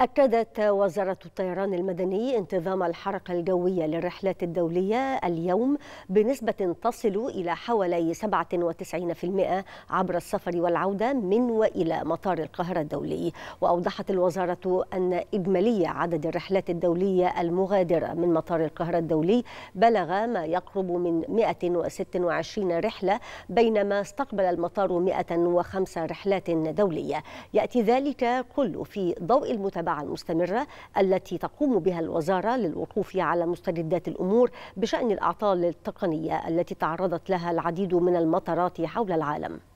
أكدت وزارة الطيران المدني انتظام الحركة الجوية للرحلات الدولية اليوم بنسبة تصل إلى حوالي 97% عبر السفر والعودة من وإلى مطار القاهرة الدولي وأوضحت الوزارة أن إجمالي عدد الرحلات الدولية المغادرة من مطار القاهرة الدولي بلغ ما يقرب من 126 رحلة بينما استقبل المطار 105 رحلات دولية يأتي ذلك كله في ضوء المتابعة المتابعة المستمرة التي تقوم بها الوزارة للوقوف على مستجدات الأمور بشأن الأعطال التقنية التي تعرضت لها العديد من المطارات حول العالم